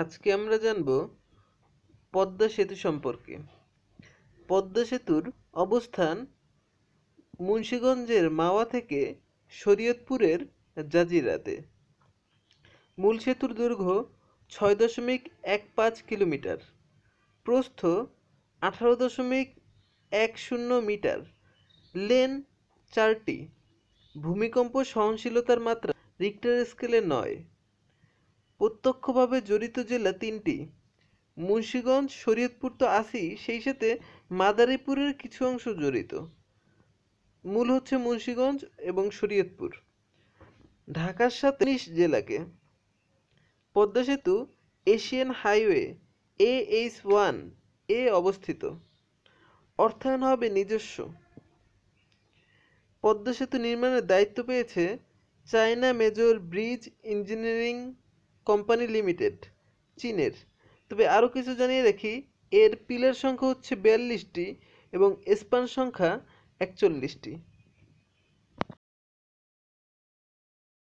আজকে আমরা জানব পদ্মা সেতু সম্পর্কে পদ্মা সেতুর অবস্থান মুন্সীগঞ্জের মাওয়া থেকে শরীয়তপুরের জাজিরাতে মূল সেতুর দৈর্ঘ্য ছয় দশমিক এক পাঁচ কিলোমিটার প্রস্থ আঠারো দশমিক এক শূন্য মিটার লেন চারটি ভূমিকম্প সহনশীলতার মাত্রা রিক্টার স্কেলে নয় প্রত্যক্ষভাবে জড়িত জেলা তিনটি মুন্সীগঞ্জ শরীয়তপুর তো আছেই সেই সাথে মাদারীপুরের কিছু অংশ জড়িত মূল হচ্ছে মুন্সীগঞ্জ এবং শরীয়তপুর ঢাকার সাথে জেলাকে Padma Setu Asian highway A H one এ অবস্থিত অর্থায়ন হবে নিজস্ব পদ্মা সেতু নির্মাণের দায়িত্ব পেয়েছে China major bridge engineering company limited চীনের তবে আরও কিছু জানিয়ে রাখি এর পিলের সংখ্যা হচ্ছে বিয়াল্লিশটি এবং স্পান সংখ্যা একচল্লিশটি